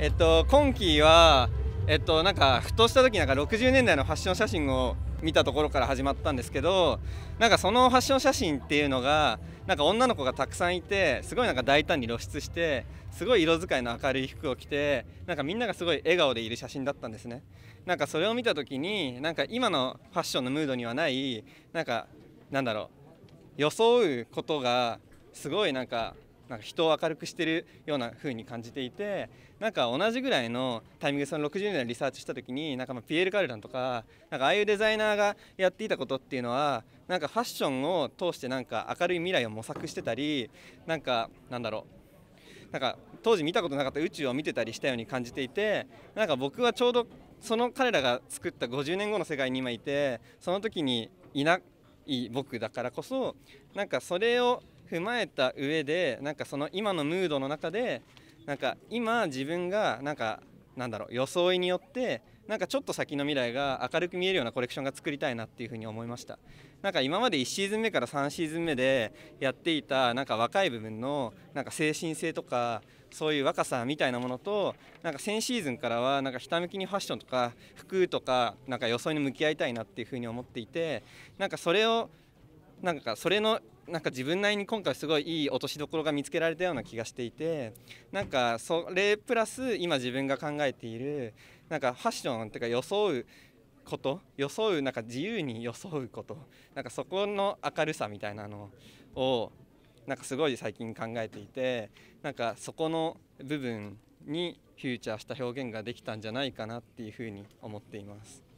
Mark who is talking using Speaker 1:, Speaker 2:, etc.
Speaker 1: えっと、今期は、えっと、なんかふとした時なんか60年代のファッション写真を見たところから始まったんですけどなんかそのファッション写真っていうのがなんか女の子がたくさんいてすごいなんか大胆に露出してすごい色使いの明るい服を着てなんかみんながすごい笑顔でいる写真だったんですねなんかそれを見た時になんか今のファッションのムードにはないなんかなんだろう装うことがすごいなんかなんか人を明るくしてるような風に感じていてなんか同じぐらいのタイミングその60年代リサーチした時になんかまピエール・カルダンとかなんかああいうデザイナーがやっていたことっていうのはなんかファッションを通してなんか明るい未来を模索してたりなんかなんだろうなんか当時見たことなかった宇宙を見てたりしたように感じていてなんか僕はちょうどその彼らが作った50年後の世界に今いてその時にいない僕だからこそなんかそれを踏まえた上でなんかその今のムードの中でなんか今自分がなんかなんだろう装いによってなんかちょっと先の未来が明るく見えるようなコレクションが作りたいなっていうふに思いましたなんか今まで1シーズン目から3シーズン目でやっていたなんか若い部分のなんか精神性とかそういう若さみたいなものとなんか先シーズンからはなんかひたむきにファッションとか服とかなんか装いに向き合いたいなっていうふうに思っていてなんかそれをなんかそれのなんか自分なりに今回すごいいい落としどころが見つけられたような気がしていてなんかそれプラス今自分が考えているなんかファッションとていうか装うこと装うなんか自由に装うことなんかそこの明るさみたいなのをなんかすごい最近考えていてなんかそこの部分にフューチャーした表現ができたんじゃないかなっていうふうに思っています。